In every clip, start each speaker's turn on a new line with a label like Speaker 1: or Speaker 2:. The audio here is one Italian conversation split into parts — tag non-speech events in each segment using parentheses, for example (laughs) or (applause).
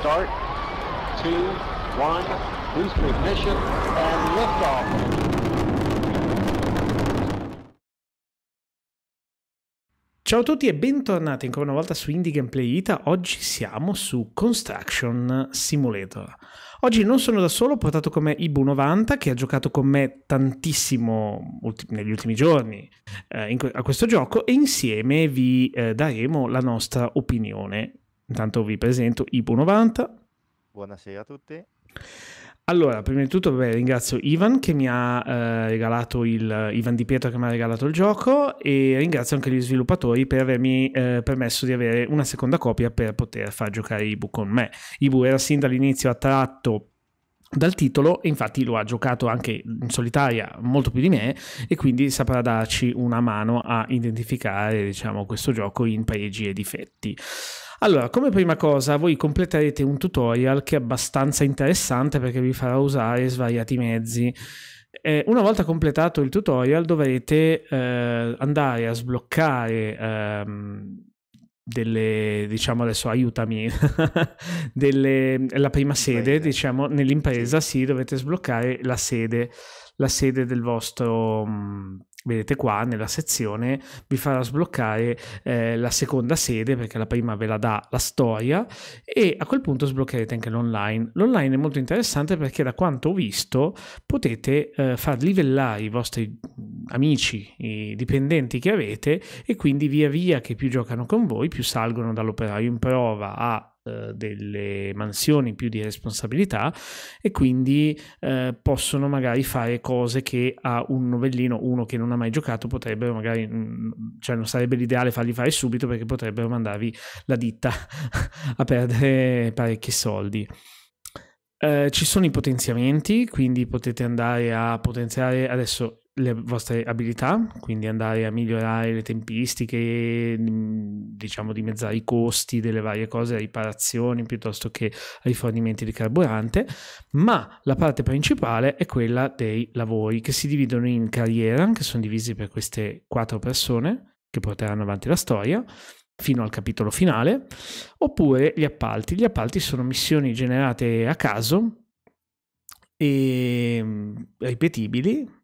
Speaker 1: start, two, one, boost ignition, and liftoff.
Speaker 2: Ciao a tutti e bentornati ancora una volta su Indie Gameplay Ita. Oggi siamo su Construction Simulator. Oggi non sono da solo, ho portato con me Ibu90 che ha giocato con me tantissimo ulti negli ultimi giorni eh, a questo gioco e insieme vi eh, daremo la nostra opinione Intanto vi presento Ipo90.
Speaker 1: Buonasera a tutti.
Speaker 2: Allora, prima di tutto beh, ringrazio Ivan che mi ha eh, regalato il Ivan Di Pietro che mi ha regalato il gioco e ringrazio anche gli sviluppatori per avermi eh, permesso di avere una seconda copia per poter far giocare Ibu con me. Ibu era sin dall'inizio attratto dal titolo e infatti lo ha giocato anche in solitaria molto più di me e quindi saprà darci una mano a identificare diciamo questo gioco in pregi e difetti. Allora, come prima cosa, voi completerete un tutorial che è abbastanza interessante perché vi farà usare svariati mezzi. Eh, una volta completato il tutorial dovrete eh, andare a sbloccare ehm, delle, diciamo adesso aiutami, (laughs) delle, la prima sede, Bene. diciamo, nell'impresa sì. sì, dovete sbloccare la sede, la sede del vostro... Mh, mm, vedete qua nella sezione vi farà sbloccare eh, la seconda sede perché la prima ve la dà la storia e a quel punto sbloccherete anche l'online l'online è molto interessante perché da quanto ho visto potete eh, far livellare i vostri amici i dipendenti che avete e quindi via via che più giocano con voi più salgono dall'operaio in prova a eh, delle mansioni, più di responsabilità e quindi eh, possono magari fare cose che a un novellino, uno che non ha mai giocato, potrebbero magari, mm, mm, cioè non sarebbe l'ideale fargli fare subito perché potrebbero mandarvi la ditta (laughs) a perdere parecchi soldi. Eh, ci sono i potenziamenti, quindi potete andare a potenziare adesso le vostre abilità, quindi andare a migliorare le tempistiche, mm, diciamo dimezzare i costi delle varie cose, riparazioni piuttosto che rifornimenti di carburante, ma la parte principale è quella dei lavori che si dividono in carriera, che sono divisi per queste quattro persone che porteranno avanti la storia, fino al capitolo finale, oppure gli appalti. Gli appalti sono missioni generate a caso e ehm, ripetibili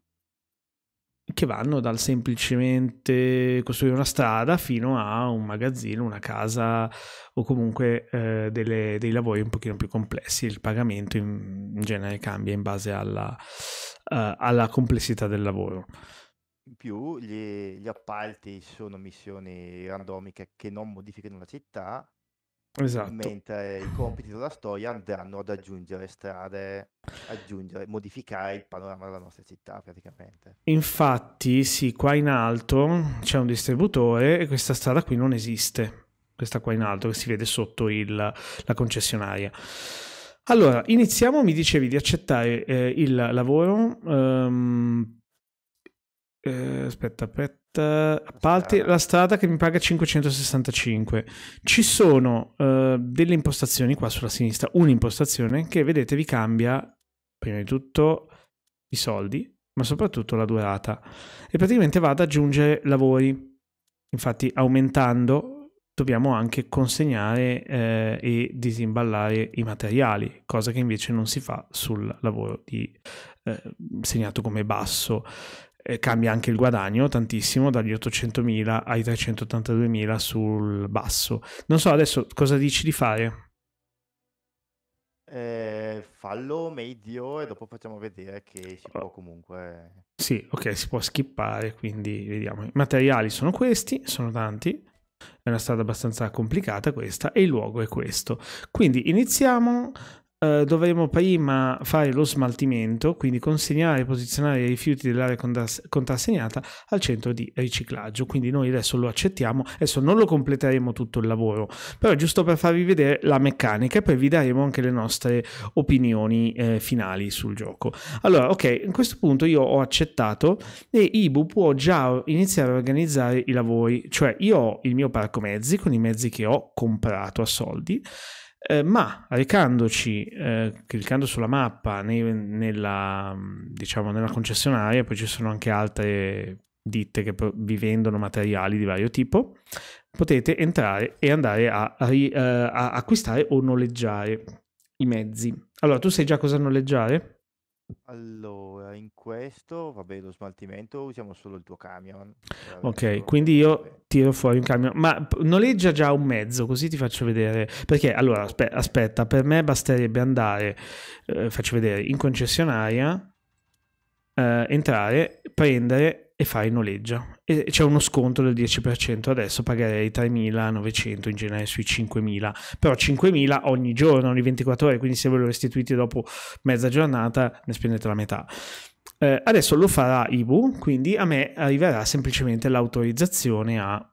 Speaker 2: che vanno dal semplicemente costruire una strada fino a un magazzino, una casa o comunque eh, delle, dei lavori un pochino più complessi. Il pagamento in, in genere cambia in base alla, uh, alla complessità del lavoro.
Speaker 1: In più gli, gli appalti sono missioni randomiche che non modificano la città, Esatto. mentre i compiti della storia andranno ad aggiungere strade, aggiungere, modificare il panorama della nostra città praticamente.
Speaker 2: Infatti, sì, qua in alto c'è un distributore e questa strada qui non esiste. Questa qua in alto che si vede sotto il, la concessionaria. Allora, iniziamo, mi dicevi di accettare eh, il lavoro ehm, eh, aspetta, aspetta. Appalti la strada che mi paga 565. Ci sono eh, delle impostazioni qua sulla sinistra, un'impostazione che vedete vi cambia prima di tutto i soldi, ma soprattutto la durata. E praticamente va ad aggiungere lavori. Infatti, aumentando dobbiamo anche consegnare eh, e disimballare i materiali, cosa che invece non si fa sul lavoro di, eh, segnato come basso eh, cambia anche il guadagno tantissimo dagli 800.000 ai 382.000 sul basso. Non so adesso cosa dici di fare.
Speaker 1: Eh, fallo medio e dopo facciamo vedere che si può comunque...
Speaker 2: Sì, ok, si può skippare, quindi vediamo. I materiali sono questi, sono tanti. È una strada abbastanza complicata questa e il luogo è questo. Quindi iniziamo eh, dovremo prima fare lo smaltimento, quindi consegnare e posizionare i rifiuti dell'area contrassegnata al centro di riciclaggio. Quindi noi adesso lo accettiamo, adesso non lo completeremo tutto il lavoro, però giusto per farvi vedere la meccanica e poi vi daremo anche le nostre opinioni eh, finali sul gioco. Allora, ok, in questo punto io ho accettato e Ibu può già iniziare a organizzare i lavori, cioè io ho il mio parco mezzi con i mezzi che ho comprato a soldi eh, ma recandoci, eh, cliccando sulla mappa nei, nella, diciamo, nella concessionaria, poi ci sono anche altre ditte che vi vendono materiali di vario tipo, potete entrare e andare a, a, eh, a acquistare o noleggiare i mezzi. Allora, tu sai già cosa noleggiare?
Speaker 1: Allora, in questo, vabbè, lo smaltimento usiamo solo il tuo camion. Cioè,
Speaker 2: ok, quindi io tiro fuori un camion, ma noleggia già un mezzo, così ti faccio vedere. Perché allora, aspe- aspetta, per me basterebbe andare, eh, faccio vedere, in concessionaria, eh, entrare, prendere e fai noleggia. E c'è uno sconto del 10%, adesso pagherei 3.900 in genere sui 5.000, però 5.000 ogni giorno, ogni 24 ore, quindi se ve lo restituite dopo mezza giornata ne spendete la metà. Eh, adesso lo farà Ibu, quindi a me arriverà semplicemente l'autorizzazione a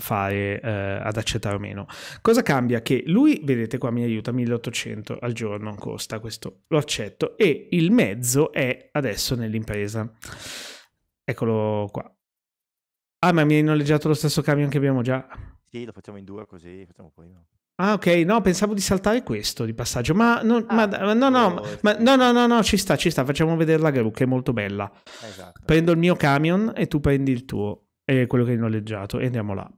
Speaker 2: fare eh, ad accettare o meno. Cosa cambia? Che lui, vedete qua, mi aiuta 1800 al giorno, costa questo, lo accetto e il mezzo è adesso nell'impresa. Eccolo qua. Ah, ma mi hai noleggiato lo stesso camion che abbiamo già.
Speaker 1: Sì, lo facciamo in due così, facciamo poi.
Speaker 2: Ah, ok, no, pensavo di saltare questo di passaggio, ma, non, ah, ma no, no, no, ma, no, no, no, no, ci sta, ci sta, facciamo vedere la gru che è molto bella. Esatto. Prendo il mio camion e tu prendi il tuo, e quello che hai noleggiato, e andiamo là.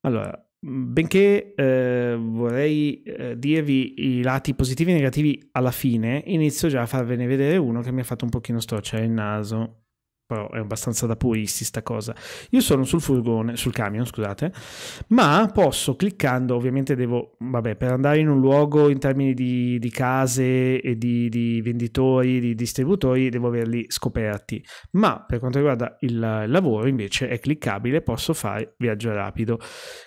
Speaker 2: Allora, benché eh, vorrei eh, dirvi i lati positivi e negativi alla fine, inizio già a farvene vedere uno che mi ha fatto un pochino storcere il naso però è abbastanza da puristi sta cosa. Io sono sul furgone, sul camion, scusate, ma posso cliccando, ovviamente devo, vabbè, per andare in un luogo in termini di, di case e di, di, venditori, di distributori, devo averli scoperti, ma per quanto riguarda il, lavoro invece è cliccabile, posso fare viaggio rapido.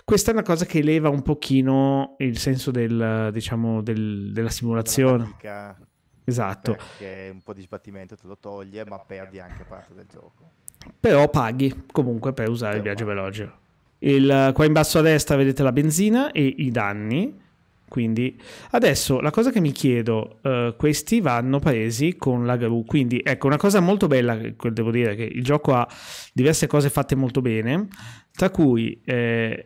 Speaker 2: Questa è una cosa che eleva un pochino il senso del, diciamo, del, della simulazione. Pratica. Esatto.
Speaker 1: Perché un po' di sbattimento te lo toglie, ma perdi anche parte del gioco.
Speaker 2: Però paghi comunque per usare il viaggio veloce. Il, qua in basso a destra vedete la benzina e i danni. Quindi adesso la cosa che mi chiedo, eh, questi vanno presi con la gru. Quindi ecco una cosa molto bella, devo dire che il gioco ha diverse cose fatte molto bene, tra cui eh,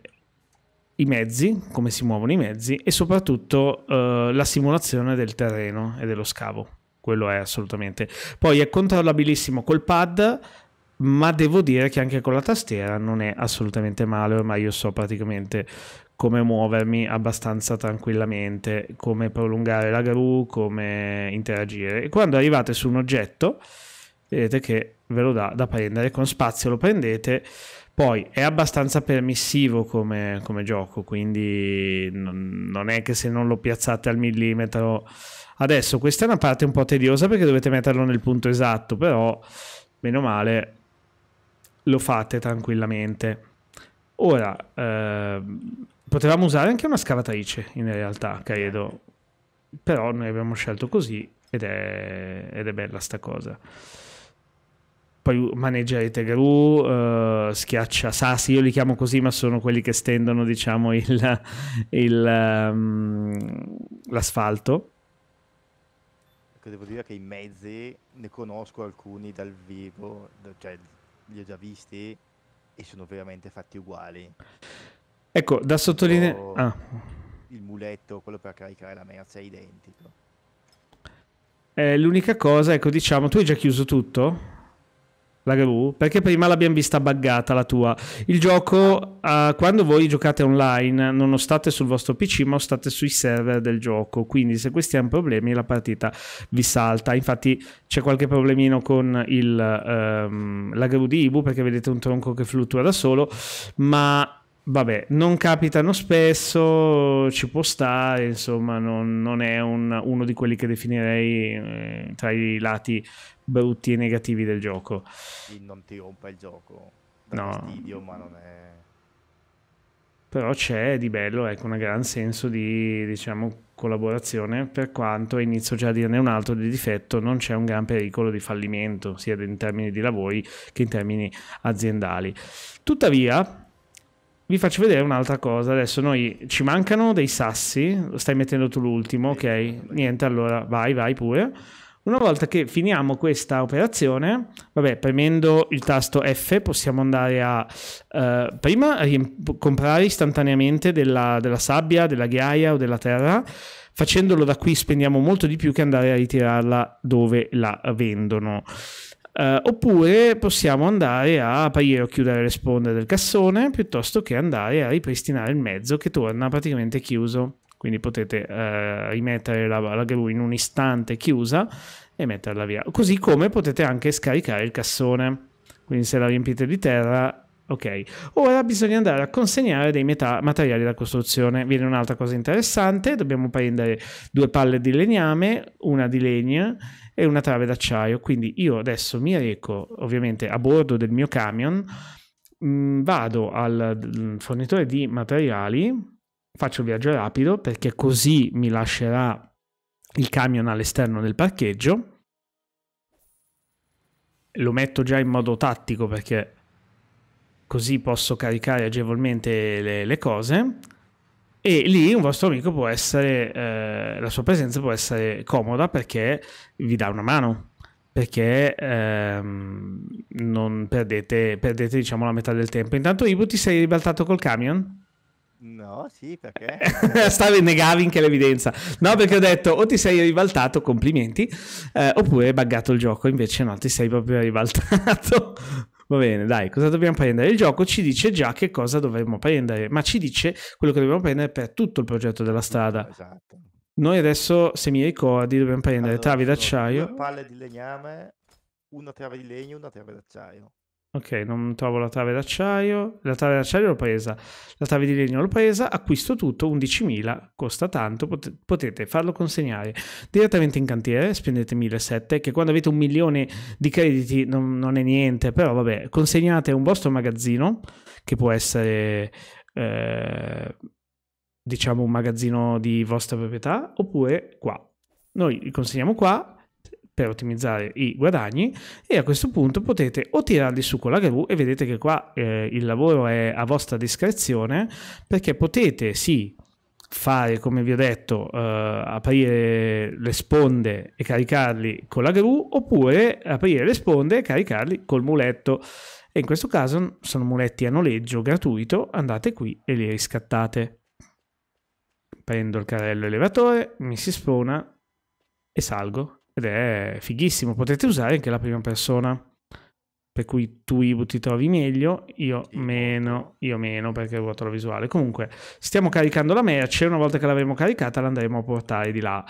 Speaker 2: i mezzi, come si muovono i mezzi e soprattutto eh, la simulazione del terreno e dello scavo. Quello è assolutamente. Poi è controllabilissimo col pad, ma devo dire che anche con la tastiera non è assolutamente male, ormai io so praticamente come muovermi abbastanza tranquillamente, come prolungare la gru, come interagire. E quando arrivate su un oggetto, vedete che ve lo dà da prendere, con spazio lo prendete poi è abbastanza permissivo come, come gioco, quindi non, non, è che se non lo piazzate al millimetro... Adesso questa è una parte un po' tediosa perché dovete metterlo nel punto esatto, però meno male lo fate tranquillamente. Ora, eh, potevamo usare anche una scavatrice in realtà, credo, però noi abbiamo scelto così ed è, ed è bella sta cosa poi maneggia Etegru, eh, schiaccia Sassi, io li chiamo così ma sono quelli che stendono diciamo il, il, um, l'asfalto.
Speaker 1: Ecco, devo dire che i mezzi ne conosco alcuni dal vivo, cioè li ho già visti e sono veramente fatti uguali.
Speaker 2: Ecco, da sottolineare... Ah.
Speaker 1: Il muletto, quello per caricare la merce, è identico.
Speaker 2: Eh, l'unica cosa, ecco, diciamo, tu hai già chiuso tutto? la GRU, perché prima l'abbiamo vista buggata la tua. Il gioco, uh, quando voi giocate online, non state sul vostro PC, ma state sui server del gioco. Quindi, se questi hanno problemi, la partita vi salta. Infatti, c'è qualche problemino con il, um, la GRU di Ibu, perché vedete un tronco che fluttua da solo, ma vabbè, non capitano spesso, ci può stare, insomma, non, non è un, uno di quelli che definirei eh, tra i lati brutti e negativi del gioco.
Speaker 1: Non ti rompe il gioco,
Speaker 2: da no. fastidio,
Speaker 1: ma non è...
Speaker 2: Però c'è di bello, ecco, un gran senso di, diciamo, collaborazione, per quanto inizio già a dirne un altro di difetto, non c'è un gran pericolo di fallimento, sia in termini di lavori che in termini aziendali. Tuttavia, vi faccio vedere un'altra cosa. Adesso noi ci mancano dei sassi. Lo stai mettendo tu l'ultimo, ok? Niente, allora vai, vai pure. Una volta che finiamo questa operazione, vabbè, premendo il tasto F possiamo andare a eh, prima comprare istantaneamente della, della sabbia, della ghiaia o della terra. Facendolo da qui spendiamo molto di più che andare a ritirarla dove la vendono. Uh, oppure possiamo andare a aprire o chiudere le sponde del cassone piuttosto che andare a ripristinare il mezzo che torna praticamente chiuso. Quindi potete uh, rimettere la, la gru in un istante chiusa e metterla via. Così come potete anche scaricare il cassone. Quindi se la riempite di terra Ok, ora bisogna andare a consegnare dei materiali da costruzione. Viene un'altra cosa interessante, dobbiamo prendere due palle di legname, una di legna e una trave d'acciaio. Quindi io adesso mi reco ovviamente a bordo del mio camion, mh, mm, vado al mm, fornitore di materiali, faccio il viaggio rapido perché così mi lascerà il camion all'esterno del parcheggio. Lo metto già in modo tattico perché così posso caricare agevolmente le, le cose e lì un vostro amico può essere, eh, la sua presenza può essere comoda perché vi dà una mano perché ehm, non perdete, perdete diciamo la metà del tempo. Intanto Ibu ti sei ribaltato col camion? No,
Speaker 1: sì, perché? (laughs)
Speaker 2: Stavi negavi anche l'evidenza. No, perché ho detto o ti sei ribaltato, complimenti, eh, oppure hai buggato il gioco, invece no, ti sei proprio ribaltato. Va bene, dai, cosa dobbiamo prendere? Il gioco ci dice già che cosa dovremmo prendere, ma ci dice quello che dobbiamo prendere per tutto il progetto della mm, strada. Esatto. Noi adesso, se mi ricordi, dobbiamo prendere allora, travi d'acciaio.
Speaker 1: Due palle di legname, una trave di legno, e una trave d'acciaio.
Speaker 2: Ok, non trovo la trave d'acciaio. La trave d'acciaio l'ho presa. La trave di legno l'ho presa. Acquisto tutto, 11.000, costa tanto, potete farlo consegnare direttamente in cantiere, spendete 1.700, che quando avete un milione di crediti non, non, è niente, però vabbè, consegnate un vostro magazzino, che può essere... Eh, diciamo un magazzino di vostra proprietà oppure qua noi li consegniamo qua per ottimizzare i guadagni e a questo punto potete o tirarli su con la gru e vedete che qua eh, il lavoro è a vostra discrezione perché potete sì fare come vi ho detto eh, aprire le sponde e caricarli con la gru oppure aprire le sponde e caricarli col muletto e in questo caso sono muletti a noleggio gratuito andate qui e li riscattate prendo il carrello elevatore mi si spona e salgo ed è fighissimo. Potete usare anche la prima persona, per cui tu Ibu ti trovi meglio, io meno, io meno perché ruoto la visuale. Comunque, stiamo caricando la merce, una volta che l'avremo caricata l'andremo a portare di là.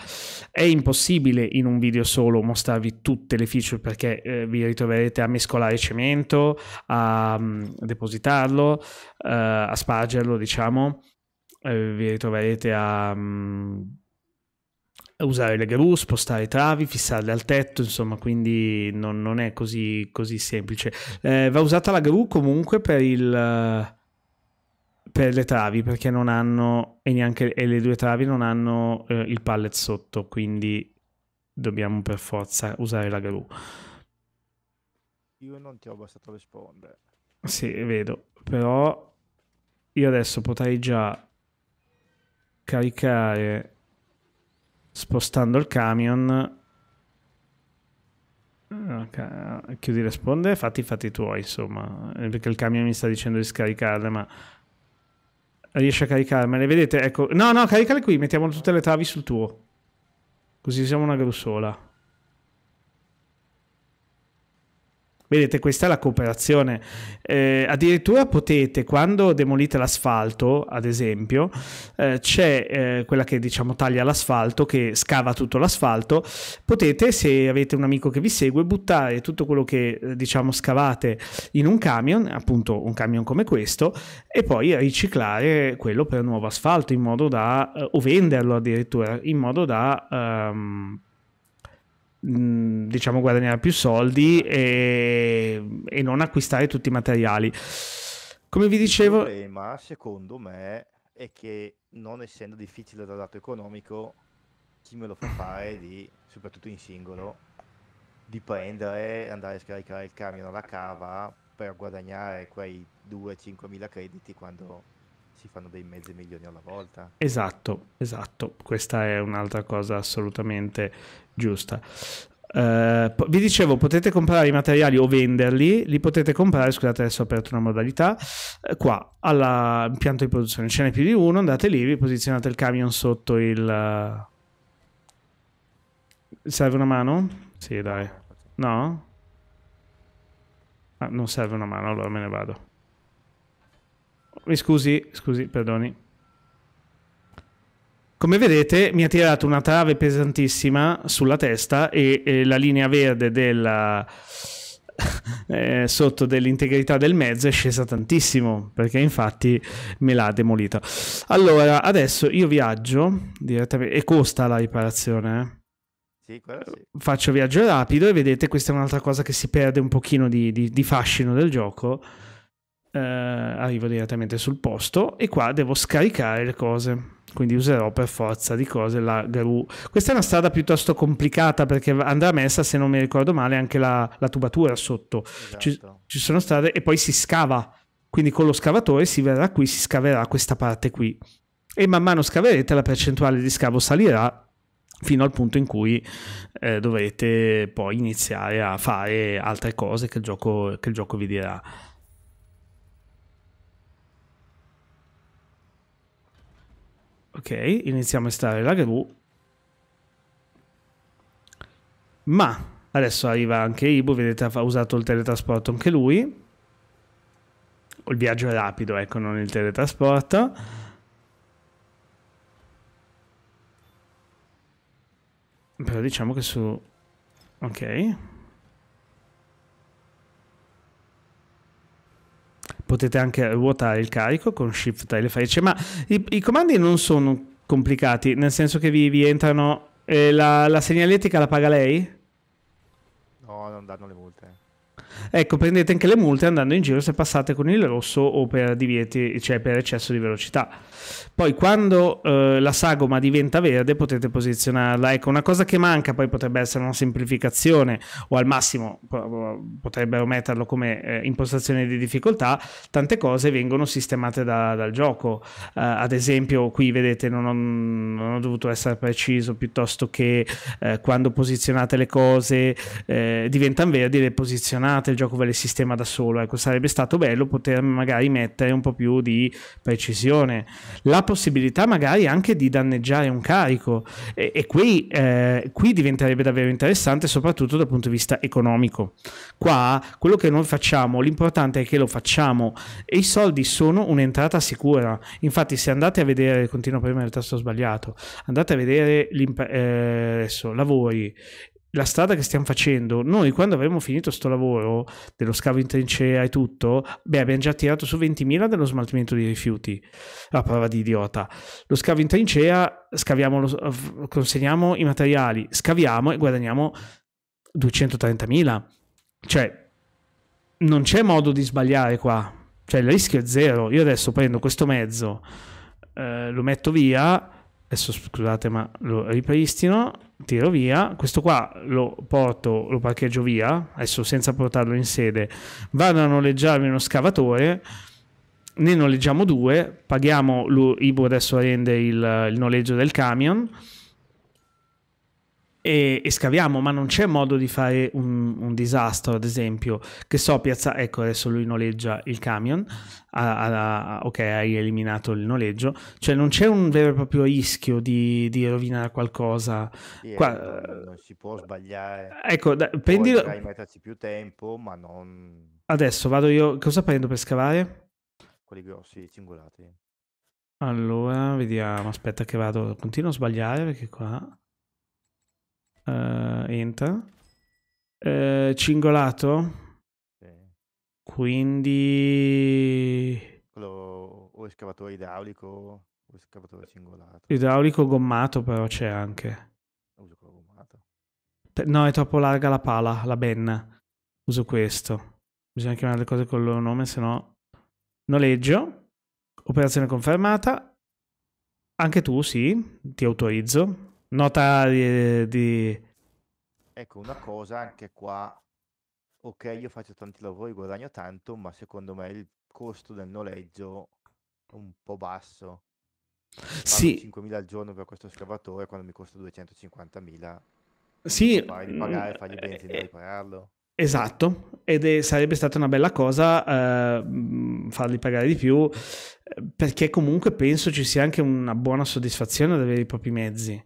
Speaker 2: È impossibile in un video solo mostrarvi tutte le feature perché eh, vi ritroverete a mescolare cemento, a, um, depositarlo, uh, a spargerlo, diciamo, eh, vi ritroverete a... Um, usare le gru, spostare i travi, fissarle al tetto, insomma, quindi non, non è così, così semplice. Eh, va usata la gru comunque per, il, per le travi, perché non hanno, e, neanche, e le due travi non hanno eh, il pallet sotto, quindi dobbiamo per forza usare la gru.
Speaker 1: Io non ti ho bastato rispondere.
Speaker 2: Sì, vedo, però io adesso potrei già caricare spostando il camion. Okay. Chiudi risponde, fatti i fatti tuoi, insomma, eh, perché il camion mi sta dicendo di scaricarle, ma riesce a caricarmele, vedete? Ecco, no, no, caricale qui, mettiamo tutte le travi sul tuo. Così siamo una grusola. Vedete, questa è la cooperazione. Eh, addirittura potete, quando demolite l'asfalto, ad esempio, eh, c'è eh, quella che diciamo taglia l'asfalto, che scava tutto l'asfalto, potete, se avete un amico che vi segue, buttare tutto quello che eh, diciamo scavate in un camion, appunto un camion come questo, e poi riciclare quello per nuovo asfalto, in modo da, eh, o venderlo addirittura, in modo da... Um, diciamo guadagnare più soldi e, e, non acquistare tutti i materiali. Come vi dicevo... Il
Speaker 1: problema, secondo me, è che non essendo difficile da dato economico, chi me lo fa fare di, soprattutto in singolo, di prendere, andare a scaricare il camion alla cava per guadagnare quei 2-5 mila crediti quando si fanno dei mezzi milioni alla volta.
Speaker 2: Esatto, esatto, questa è un'altra cosa assolutamente giusta. Uh, vi dicevo, potete comprare i materiali o venderli, li potete comprare, scusate adesso ho aperto una modalità, eh, qua all'impianto di produzione, ce n'è più di uno, andate lì, vi posizionate il camion sotto il... Serve una mano? Sì, dai. No? Ah, non serve una mano, allora me ne vado mi Scusi, scusi, perdoni. Come vedete mi ha tirato una trave pesantissima sulla testa e, e la linea verde della, (laughs) eh, sotto dell'integrità del mezzo è scesa tantissimo perché infatti me l'ha demolita. Allora, adesso io viaggio direttamente e costa la riparazione. Eh? Sì, sì. Faccio viaggio rapido e vedete questa è un'altra cosa che si perde un pochino di, di, di fascino del gioco eh, arrivo direttamente sul posto e qua devo scaricare le cose quindi userò per forza di cose la gru. Questa è una strada piuttosto complicata perché andrà messa, se non mi ricordo male, anche la, la tubatura sotto. Esatto. Ci, ci, sono strade e poi si scava, quindi con lo scavatore si verrà qui, si scaverà questa parte qui. E man mano scaverete la percentuale di scavo salirà fino al punto in cui eh, dovrete poi iniziare a fare altre cose che il gioco, che il gioco vi dirà. Ok, iniziamo a installare la GRU. Ma adesso arriva anche Ibu, vedete ha usato il teletrasporto anche lui. Il viaggio è rapido, ecco, non il teletrasporto. Però diciamo che su... Ok. potete anche ruotare il carico con shift tra le frecce, ma i, i comandi non sono complicati, nel senso che vi, vi entrano... Eh, la, la segnaletica la paga lei?
Speaker 1: No, non danno le multe.
Speaker 2: Ecco, prendete anche le multe andando in giro se passate con il rosso o per divieti, cioè per eccesso di velocità. Poi quando eh, la sagoma diventa verde potete posizionarla. Ecco, una cosa che manca poi potrebbe essere una semplificazione o al massimo potrebbero metterlo come eh, impostazione di difficoltà. Tante cose vengono sistemate da, dal gioco. Eh, ad esempio, qui vedete non ho, non ho, dovuto essere preciso piuttosto che eh, quando posizionate le cose eh, diventano verdi le posizionate giornate il gioco ve le sistema da solo. Ecco, sarebbe stato bello poter magari mettere un po' più di precisione. La possibilità magari anche di danneggiare un carico. E, e qui, eh, qui diventerebbe davvero interessante, soprattutto dal punto di vista economico. Qua quello che noi facciamo, l'importante è che lo facciamo e i soldi sono un'entrata sicura. Infatti, se andate a vedere, continuo prima il tasto sbagliato, andate a vedere eh, adesso, lavori la strada che stiamo facendo, noi quando avremo finito questo lavoro dello scavo in trincea e tutto, beh, abbiamo già tirato su 20.000 dello smaltimento dei rifiuti, la prova di idiota. Lo scavo in trincea, scaviamo, consegniamo i materiali, scaviamo e guadagniamo 230.000. Cioè, non c'è modo di sbagliare qua. Cioè, il rischio è zero. Io adesso prendo questo mezzo, eh, lo metto via adesso scusate ma lo ripristino, tiro via, questo qua lo porto, lo parcheggio via, adesso senza portarlo in sede, vado a noleggiarmi uno scavatore, ne noleggiamo due, paghiamo, Ibu adesso rende il, il noleggio del camion, e, e, scaviamo, ma non c'è modo di fare un, un, disastro, ad esempio, che so, piazza, ecco adesso lui noleggia il camion, a, a, ok, hai eliminato il noleggio, cioè non c'è un vero e proprio rischio di, di rovinare qualcosa. Sì, Qua...
Speaker 1: non, non, si può sbagliare. Eh, ecco, da, prendi... Puoi metterci più tempo, ma non...
Speaker 2: Adesso vado io, cosa prendo per scavare?
Speaker 1: Quelli grossi, cingolati.
Speaker 2: Allora, vediamo, aspetta che vado, continuo a sbagliare perché qua uh, eh, enta. Uh, eh, cingolato. Sì. Quindi...
Speaker 1: Quello o escavatore idraulico o escavatore cingolato.
Speaker 2: Idraulico gommato però c'è anche. Uso quello gommato. No, è troppo larga la pala, la benna. Uso questo. Bisogna chiamare le cose con il loro nome, se no... Noleggio. Operazione confermata. Anche tu, sì, ti autorizzo nota di, di...
Speaker 1: Ecco, una cosa anche qua, ok, io faccio tanti lavori, guadagno tanto, ma secondo me il costo del noleggio è un po' basso. Parlo sì. 5.000 al giorno per questo scavatore quando mi costa 250.000.
Speaker 2: Sì. Pari di mm, pagare, fargli bene, eh,
Speaker 1: ripararlo.
Speaker 2: Esatto, ed è, sarebbe stata una bella cosa eh, mm, farli pagare di più, eh, perché comunque penso ci sia anche una buona soddisfazione ad avere i propri mezzi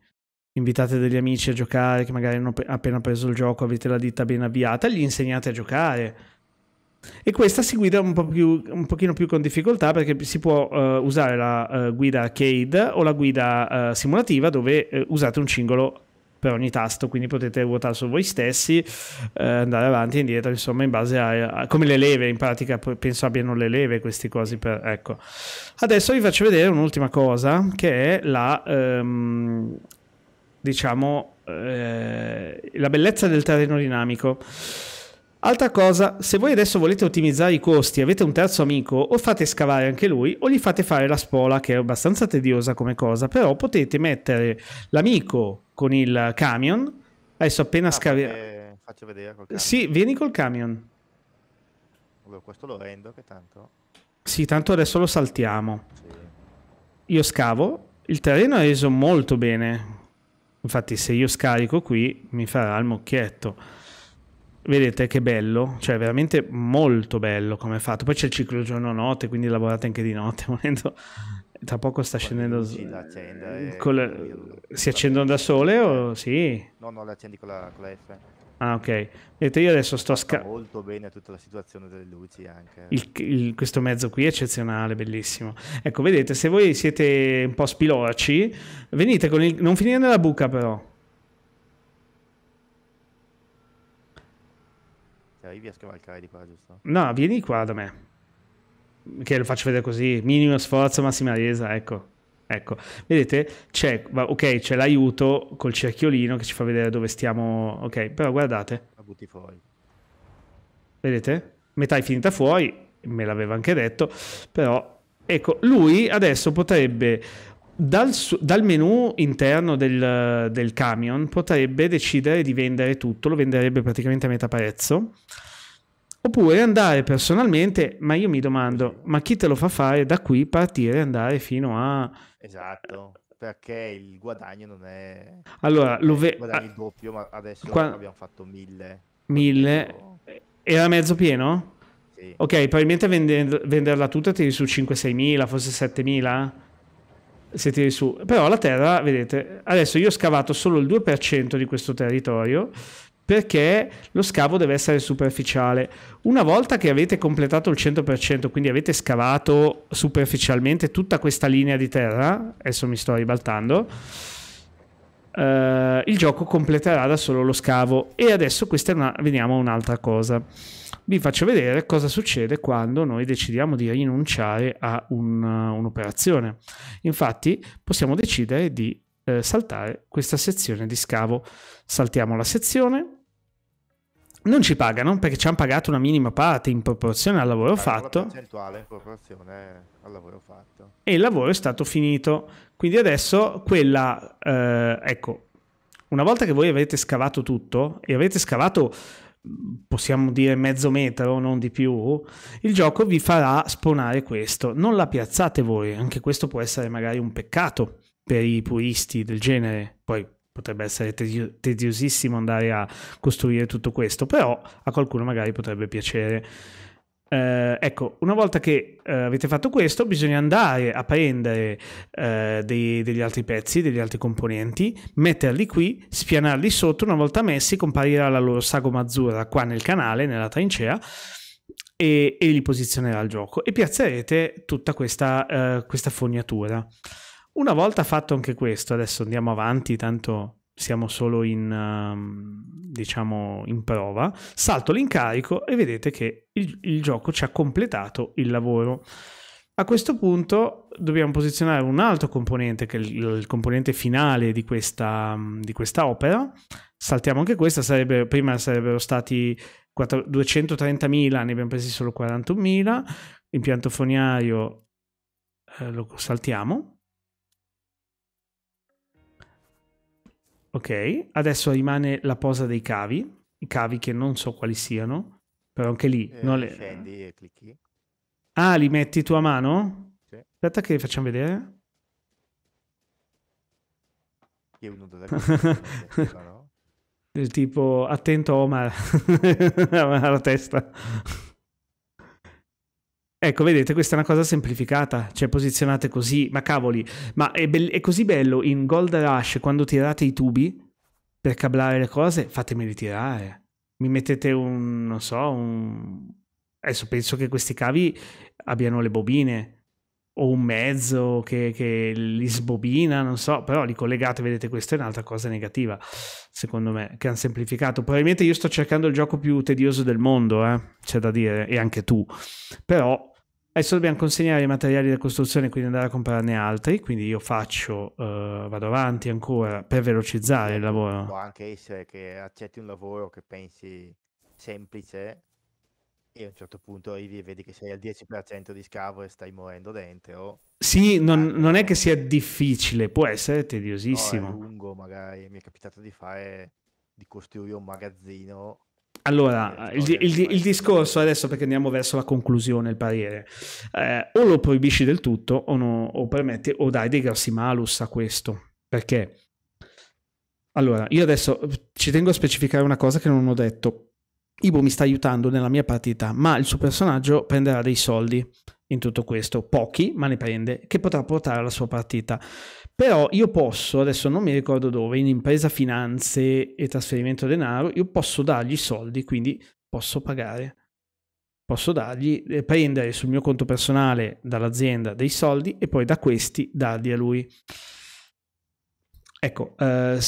Speaker 2: invitate degli amici a giocare che magari hanno appena preso il gioco, avete la ditta ben avviata, gli insegnate a giocare. E questa si guida un, po più, un pochino più con difficoltà perché si può uh, usare la uh, guida arcade o la guida uh, simulativa dove usate un cingolo per ogni tasto, quindi potete ruotare su voi stessi, andare avanti e indietro, insomma, in base a, a, come le leve, in pratica penso abbiano le leve queste cose per, ecco. Adesso vi faccio vedere un'ultima cosa che è la um, diciamo, eh, la bellezza del terreno dinamico. Altra cosa, se voi adesso volete ottimizzare i costi, avete un terzo amico, o fate scavare anche lui, o gli fate fare la spola, che è abbastanza tediosa come cosa, però potete mettere l'amico con il camion, adesso appena ah, scaviamo...
Speaker 1: Faccio vedere col camion. Sì,
Speaker 2: vieni col camion.
Speaker 1: Allora, questo lo rendo, che tanto...
Speaker 2: Sì, tanto adesso lo saltiamo. Sì. Io scavo, il terreno è reso molto bene, Infatti se io scarico qui mi farà il mucchietto. Vedete che bello, cioè veramente molto bello come è fatto. Poi c'è il ciclo giorno-notte, quindi lavorate anche di notte. (laughs) Volendo. Tra poco sta scendendo... La tenda la... Si accendono da sole o eh. sì?
Speaker 1: No, no, le accendi con la, con la F.
Speaker 2: Ah, ok. Vedete, io adesso sto scappando.
Speaker 1: molto bene a tutta la situazione delle luci anche.
Speaker 2: Il, il, questo mezzo qui è eccezionale, bellissimo. Ecco, vedete, se voi siete un po' spilorci, venite con il... Non finire nella buca, però.
Speaker 1: Se cioè, arrivi a scavalcare di qua, giusto? No,
Speaker 2: vieni qua da me. Che lo faccio vedere così. Minimo sforzo, massima resa, ecco. Ecco, vedete, c'è, ok, c'è l'aiuto col cerchiolino che ci fa vedere dove stiamo, ok, però guardate.
Speaker 1: La butti fuori.
Speaker 2: Vedete? Metà è finita fuori, me l'aveva anche detto, però, ecco, lui adesso potrebbe, dal, dal menu interno del, del camion, potrebbe decidere di vendere tutto, lo venderebbe praticamente a metà prezzo Oppure andare personalmente, ma io mi domando, ma chi te lo fa fare da qui partire e andare fino a...
Speaker 1: Esatto, perché il guadagno non è... Allora, lo ve... guadagno il doppio, ma adesso Qua... abbiamo fatto mille.
Speaker 2: Mille? Era mezzo pieno? Sì. Ok, probabilmente vendendo, venderla tutta tiri su 5-6 mila, forse 7 mila? Se tiri su. Però la terra, vedete, adesso io ho scavato solo il 2% di questo territorio perché lo scavo deve essere superficiale. Una volta che avete completato il 100%, quindi avete scavato superficialmente tutta questa linea di terra, adesso mi sto ribaltando, eh, il gioco completerà da solo lo scavo. E adesso questa è una, veniamo a un'altra cosa. Vi faccio vedere cosa succede quando noi decidiamo di rinunciare a un, eh, un'operazione. Infatti possiamo decidere di eh, saltare questa sezione di scavo. Saltiamo la sezione non ci pagano perché ci hanno pagato una minima parte in proporzione al lavoro fatto. La
Speaker 1: percentuale in proporzione al lavoro fatto.
Speaker 2: E il lavoro è stato finito. Quindi adesso quella, eh, ecco, una volta che voi avete scavato tutto e avete scavato possiamo dire mezzo metro, non di più, il gioco vi farà spawnare questo. Non la piazzate voi, anche questo può essere magari un peccato per i puristi del genere. Poi potrebbe essere tediosissimo andare a costruire tutto questo, però a qualcuno magari potrebbe piacere. Eh, ecco, una volta che eh, avete fatto questo, bisogna andare a prendere eh, dei, degli altri pezzi, degli altri componenti, metterli qui, spianarli sotto. Una volta messi, comparirà la loro sagoma azzurra qua nel canale, nella trincea. E, e li posizionerà al gioco e piazzerete tutta questa, eh, questa fognatura. Una volta fatto anche questo, adesso andiamo avanti, tanto siamo solo in, ehm, diciamo, in prova, salto l'incarico e vedete che il, il gioco ci ha completato il lavoro. A questo punto dobbiamo posizionare un altro componente, che è il, componente finale di questa, di questa opera. Saltiamo anche questa, sarebbe, prima sarebbero stati 230.000, ne abbiamo presi solo 41.000. Impianto foniario eh, lo saltiamo. Ok, adesso rimane la posa dei cavi, i cavi che non so quali siano, però anche lì... Eh, le...
Speaker 1: Scendi e clicchi.
Speaker 2: Ah, li metti tu a mano? Sì. Aspetta che li facciamo vedere. Io non (laughs) Del tipo, attento Omar (laughs) alla testa. Ecco, vedete, questa è una cosa semplificata, cioè posizionate così, ma cavoli, ma è, è così bello in Gold Rush quando tirate i tubi per cablare le cose, fatemeli tirare. Mi mettete un, non so, un... Adesso penso che questi cavi abbiano le bobine, o un mezzo che, che, li sbobina, non so, però li collegate, vedete, questa è un'altra cosa negativa, secondo me, che hanno semplificato. Probabilmente io sto cercando il gioco più tedioso del mondo, eh? c'è da dire, e anche tu, però adesso dobbiamo consegnare i materiali da costruzione, quindi andare a comprarne altri, quindi io faccio, uh, vado avanti ancora per velocizzare il lavoro. Può
Speaker 1: anche essere che accetti un lavoro che pensi semplice, e a un certo punto arrivi e vedi che sei al 10% di scavo e stai morendo dentro.
Speaker 2: Sì, non, eh, non è che eh. sia difficile, può essere tediosissimo. No, è
Speaker 1: lungo magari, mi è capitato di fare, di costruire un magazzino
Speaker 2: allora, il, il, il, discorso adesso perché andiamo verso la conclusione, il parere, eh, o lo proibisci del tutto o, no, o, permetti o dai dei grossi malus a questo. Perché? Allora, io adesso eh, ci tengo a specificare una cosa che non ho detto. Ibo mi sta aiutando nella mia partita, ma il suo personaggio prenderà dei soldi in tutto questo, pochi, ma ne prende, che potrà portare alla sua partita. Però io posso, adesso non mi ricordo dove, in impresa finanze e trasferimento denaro, io posso dargli soldi, quindi posso pagare. Posso dargli, eh, prendere sul mio conto personale dall'azienda dei soldi e poi da questi darli a lui. Ecco, eh,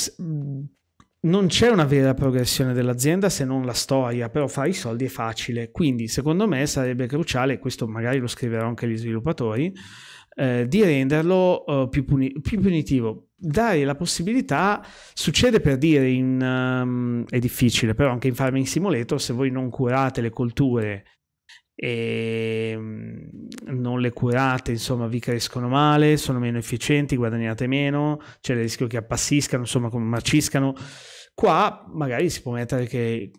Speaker 2: non c'è una vera progressione dell'azienda se non la storia, però fare i soldi è facile. Quindi, secondo me, sarebbe cruciale, questo magari lo scriverò anche agli sviluppatori, eh, di renderlo eh, più, puni- più, punitivo. Dare la possibilità, succede per dire, in, um, è difficile, però anche in Farming Simulator, se voi non curate le colture e ehm, non le curate, insomma, vi crescono male, sono meno efficienti, guadagnate meno, c'è il rischio che appassiscano, insomma, marciscano. Qua magari si può mettere che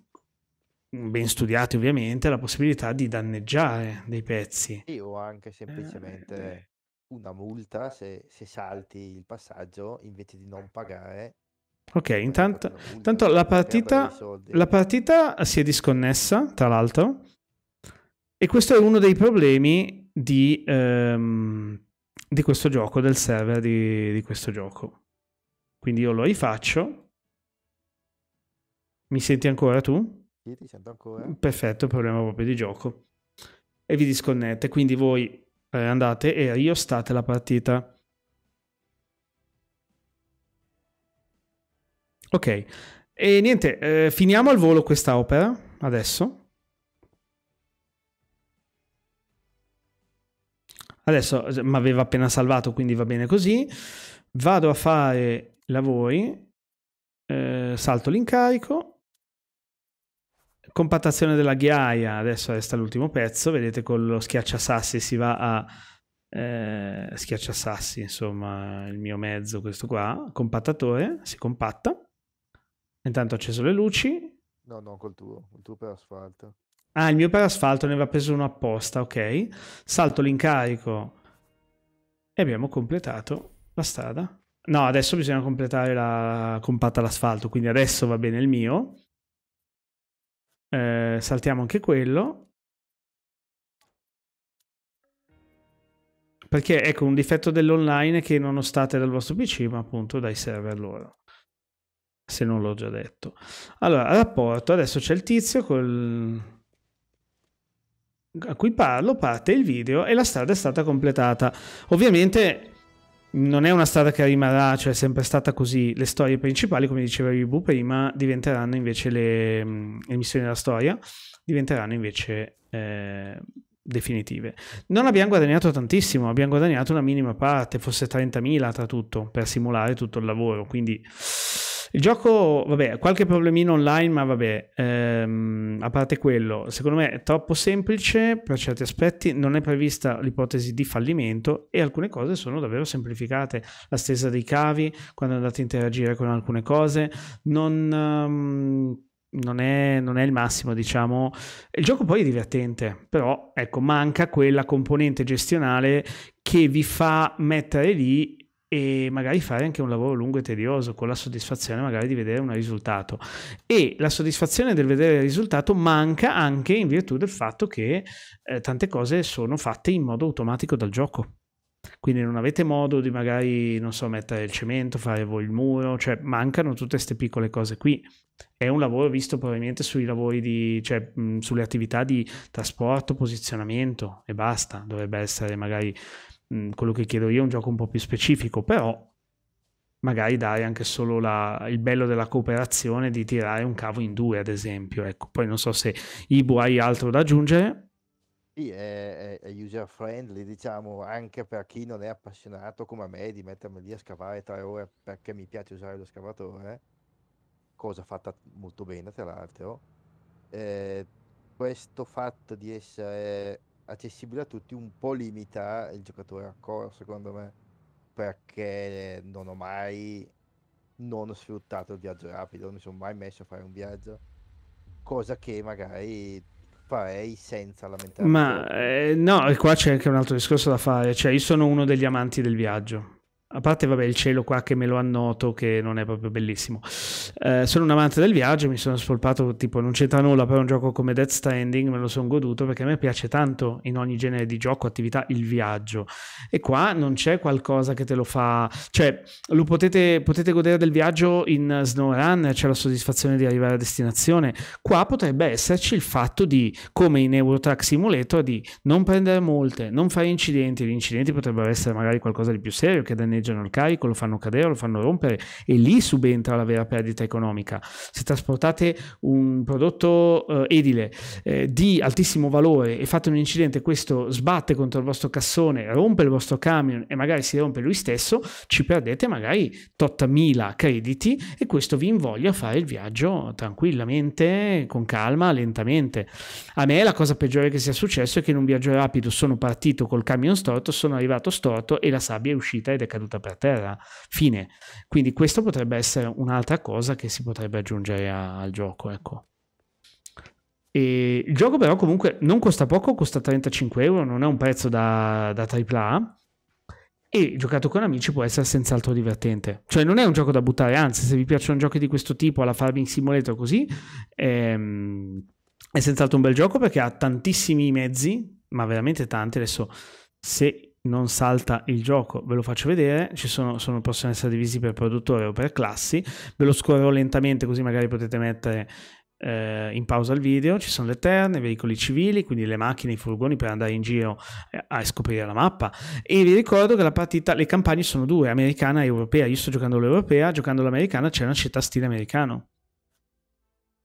Speaker 2: ben studiati ovviamente, la possibilità di danneggiare dei pezzi.
Speaker 1: Sì, o anche semplicemente eh, eh. una multa se, se, salti il passaggio invece di non pagare.
Speaker 2: Ok, eh, intanto, intanto la, partita, la partita si è disconnessa, tra l'altro, e questo è uno dei problemi di, ehm, di questo gioco, del server di, di questo gioco. Quindi io lo rifaccio. Mi senti ancora tu?
Speaker 1: Sì, ti sento ancora.
Speaker 2: Perfetto, problema proprio di gioco. E vi disconnette, quindi voi eh, andate e riostate la partita. Ok, e niente, eh, finiamo al volo questa opera adesso. Adesso eh, mi aveva appena salvato, quindi va bene così. Vado a fare lavori, eh, salto l'incarico, compattazione della ghiaia, adesso resta l'ultimo pezzo, vedete con lo schiacciasassi si va a eh, schiacciasassi, insomma, il mio mezzo, questo qua, compattatore, si compatta. Intanto ho acceso le luci.
Speaker 1: No, no, col tuo, il tuo per asfalto.
Speaker 2: Ah, il mio per asfalto ne va preso uno apposta, ok. Salto l'incarico e abbiamo completato la strada. No, adesso bisogna completare la compatta l'asfalto, quindi adesso va bene il mio. Eh, saltiamo anche quello. Perché ecco un difetto dell'online è che non state dal vostro PC, ma appunto dai server loro. Se non l'ho già detto. Allora, rapporto, adesso c'è il tizio col a cui parlo parte il video e la strada è stata completata. Ovviamente non è una strada che rimarrà, cioè è sempre stata così. Le storie principali, come diceva Ibu prima, diventeranno invece le, mm, le missioni della storia, diventeranno invece eh, definitive. Non abbiamo guadagnato tantissimo, abbiamo guadagnato una minima parte, forse 30.000 tra tutto, per simulare tutto il lavoro, quindi il gioco, vabbè, qualche problemino online, ma vabbè, ehm, a parte quello, secondo me è troppo semplice per certi aspetti, non è prevista l'ipotesi di fallimento e alcune cose sono davvero semplificate. La stesa dei cavi, quando andate a interagire con alcune cose, non... Um, non è, non è, il massimo, diciamo. Il gioco poi è divertente, però ecco, manca quella componente gestionale che vi fa mettere lì e magari fare anche un lavoro lungo e tedioso con la soddisfazione magari di vedere un risultato e la soddisfazione del vedere il risultato manca anche in virtù del fatto che eh, tante cose sono fatte in modo automatico dal gioco quindi non avete modo di magari non so mettere il cemento fare voi il muro cioè mancano tutte queste piccole cose qui è un lavoro visto probabilmente sui lavori di cioè mh, sulle attività di trasporto posizionamento e basta dovrebbe essere magari Mm, quello che chiedo io è un gioco un po' più specifico, però magari dare anche solo la, il bello della cooperazione di tirare un cavo in due, ad esempio. Ecco, poi non so se Ibu hai altro da aggiungere.
Speaker 1: Sì, è, è, user friendly, diciamo, anche per chi non è appassionato come me di mettermi lì a scavare tre ore perché mi piace usare lo scavatore, cosa fatta molto bene tra l'altro. Eh, questo fatto di essere accessibile a tutti un po' limita il giocatore a hardcore secondo me perché non ho mai non ho sfruttato il viaggio rapido non mi sono mai messo a fare un viaggio cosa che magari farei senza lamentarmi
Speaker 2: ma eh, no e qua c'è anche un altro discorso da fare cioè io sono uno degli amanti del viaggio a parte, vabbè, il cielo qua che me lo annoto, che non è proprio bellissimo. Eh, sono un amante del viaggio, mi sono spolpato, tipo, non c'entra nulla, però un gioco come Death Standing me lo sono goduto perché a me piace tanto in ogni genere di gioco, attività, il viaggio. E qua non c'è qualcosa che te lo fa... Cioè, lo potete, potete godere del viaggio in SnowRun, c'è la soddisfazione di arrivare a destinazione. Qua potrebbe esserci il fatto di, come in Eurotrack Simulator, di non prendere molte, non fare incidenti. Gli incidenti potrebbero essere magari qualcosa di più serio che danneggiare maneggiano il carico, lo fanno cadere, lo fanno rompere e lì subentra la vera perdita economica. Se trasportate un prodotto eh, edile eh, di altissimo valore e fate un incidente, questo sbatte contro il vostro cassone, rompe il vostro camion e magari si rompe lui stesso, ci perdete magari 80.000 crediti e questo vi invoglia a fare il viaggio tranquillamente, con calma, lentamente. A me la cosa peggiore che sia successo è che in un viaggio rapido sono partito col camion storto, sono arrivato storto e la sabbia è uscita ed è caduta caduta per terra. Fine. Quindi questo potrebbe essere un'altra cosa che si potrebbe aggiungere a, al gioco, ecco. E il gioco però comunque non costa poco, costa 35 euro, non è un prezzo da, da AAA e giocato con amici può essere senz'altro divertente. Cioè non è un gioco da buttare, anzi se vi piacciono giochi di questo tipo alla Farming Simulator così, ehm, è senz'altro un bel gioco perché ha tantissimi mezzi, ma veramente tanti. Adesso se non salta il gioco, ve lo faccio vedere, ci sono, sono, possono essere divisi per produttore o per classi, ve lo scorro lentamente così magari potete mettere eh, in pausa il video, ci sono le terne, i veicoli civili, quindi le macchine, i furgoni per andare in giro eh, a scoprire la mappa e vi ricordo che la partita, le campagne sono due, americana e europea, io sto giocando l'europea, giocando l'americana c'è una città stile americano.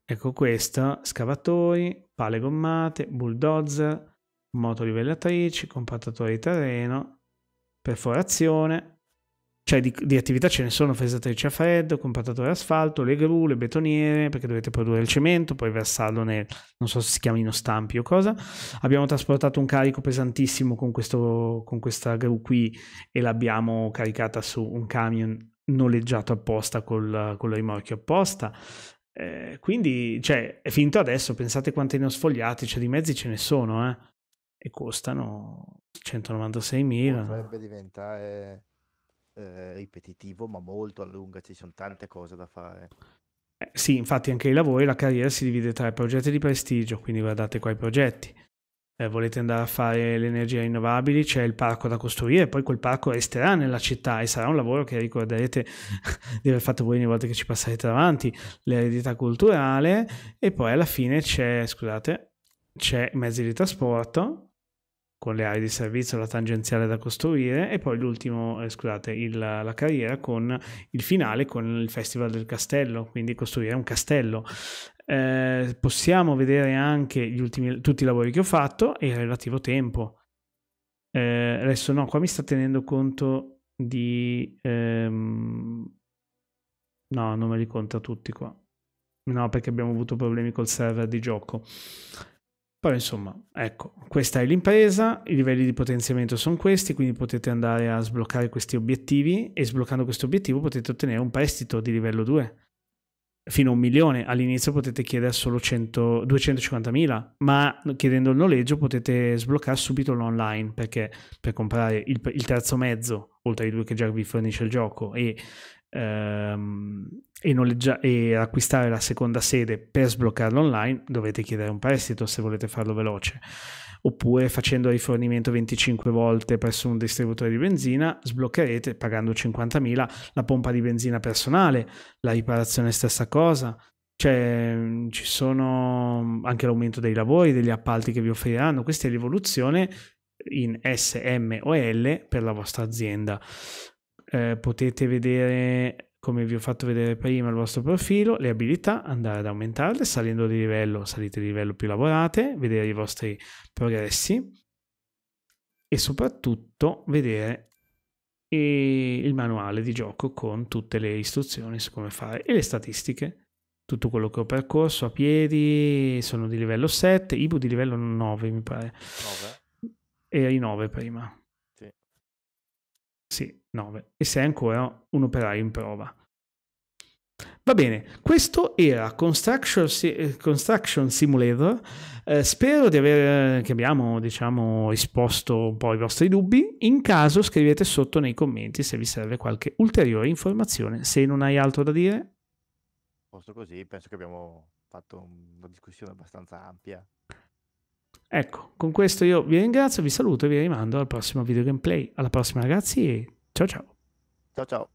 Speaker 2: Ecco questa, scavatori, pale gommate, bulldozer, motolivellatrici, compattatori di terreno, perforazione, cioè di, di, attività ce ne sono fresatrici a freddo, compattatore asfalto, le gru, le betoniere, perché dovete produrre il cemento, poi versarlo nel, non so se si chiamino stampi o cosa. Abbiamo trasportato un carico pesantissimo con, questo, con questa gru qui e l'abbiamo caricata su un camion noleggiato apposta col, col rimorchio apposta. Eh, quindi, cioè, è finito adesso, pensate quanti ne ho sfogliati, cioè di mezzi ce ne sono, eh e costano 196.000.
Speaker 1: Potrebbe diventare eh, ripetitivo, ma molto a lunga ci sono tante cose da fare.
Speaker 2: Eh, sì, infatti anche i lavori, la carriera si divide tra i progetti di prestigio, quindi guardate qua i progetti. Eh, volete andare a fare le energie rinnovabili, c'è il parco da costruire, poi quel parco resterà nella città e sarà un lavoro che ricorderete (laughs) di aver fatto voi ogni volta che ci passerete davanti, l'eredità culturale e poi alla fine c'è, scusate, c'è mezzi di trasporto, con le aree di servizio, la tangenziale da costruire e poi l'ultimo, eh, scusate, il, la carriera con il finale con il Festival del Castello, quindi costruire un castello. Eh, possiamo vedere anche ultimi, tutti i lavori che ho fatto e il relativo tempo. Eh, adesso no, qua mi sta tenendo conto di... Ehm... No, non me li conta tutti qua. No, perché abbiamo avuto problemi col server di gioco. Però insomma, ecco, questa è l'impresa, i livelli di potenziamento sono questi, quindi potete andare a sbloccare questi obiettivi e sbloccando questo obiettivo potete ottenere un prestito di livello 2 fino a un milione. All'inizio potete chiedere solo 100, 250.000, ma chiedendo il noleggio potete sbloccare subito l'online perché per comprare il, il terzo mezzo, oltre ai due che già vi fornisce il gioco, e ehm, e, noleggia- e acquistare la seconda sede per sbloccarlo online, dovete chiedere un prestito se volete farlo veloce. Oppure facendo rifornimento 25 volte presso un distributore di benzina, sbloccherete pagando 50.000 la pompa di benzina personale, la riparazione stessa cosa, cioè, ci sono anche l'aumento dei lavori, degli appalti che vi offriranno. Questa è l'evoluzione in S, M o L per la vostra azienda. Eh, potete vedere come vi ho fatto vedere prima il vostro profilo, le abilità, andare ad aumentarle, salendo di livello salite di livello più lavorate, vedere i vostri progressi e soprattutto vedere il manuale di gioco con tutte le istruzioni su come fare e le statistiche. Tutto quello che ho percorso a piedi, sono di livello 7, Ibu di livello 9 mi pare. 9. Eri 9 prima. Sì. Sì, 9 e sei ancora un operaio in prova. Va bene, questo era Construction, eh, Construction Simulator. Eh, spero di aver, eh, che abbiamo diciamo, esposto un po' i vostri dubbi. In caso scrivete sotto nei commenti se vi serve qualche ulteriore informazione. Se non hai altro da dire.
Speaker 1: Posto così, penso che abbiamo fatto una discussione abbastanza ampia.
Speaker 2: Ecco, con questo io vi ringrazio, vi saluto e vi rimando al prossimo video gameplay. Alla prossima ragazzi
Speaker 1: e 走走，走走。